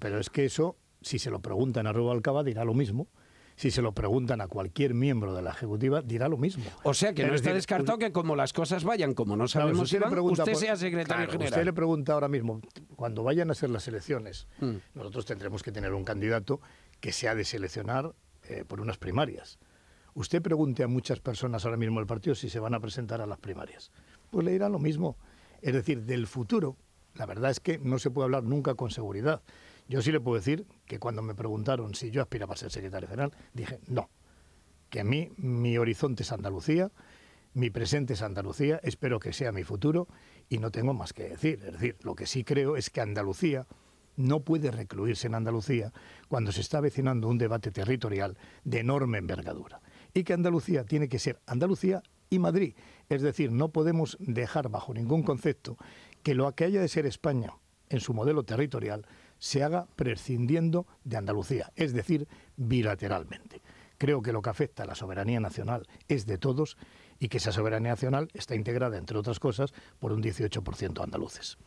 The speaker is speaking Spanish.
Pero es que eso, si se lo preguntan a Rubalcaba, dirá lo mismo si se lo preguntan a cualquier miembro de la ejecutiva, dirá lo mismo. O sea que no está descartado que como las cosas vayan, como no sabemos si usted, usted sea secretario general. Usted le pregunta ahora mismo, cuando vayan a ser las elecciones, mm. nosotros tendremos que tener un candidato que se ha de seleccionar eh, por unas primarias. Usted pregunte a muchas personas ahora mismo del partido si se van a presentar a las primarias. Pues le dirá lo mismo. Es decir, del futuro, la verdad es que no se puede hablar nunca con seguridad. Yo sí le puedo decir que cuando me preguntaron si yo aspiraba a ser secretario general, dije no, que a mí mi horizonte es Andalucía, mi presente es Andalucía, espero que sea mi futuro y no tengo más que decir. Es decir, lo que sí creo es que Andalucía no puede recluirse en Andalucía cuando se está avecinando un debate territorial de enorme envergadura y que Andalucía tiene que ser Andalucía y Madrid. Es decir, no podemos dejar bajo ningún concepto que lo que haya de ser España en su modelo territorial se haga prescindiendo de Andalucía, es decir, bilateralmente. Creo que lo que afecta a la soberanía nacional es de todos y que esa soberanía nacional está integrada, entre otras cosas, por un 18% andaluces.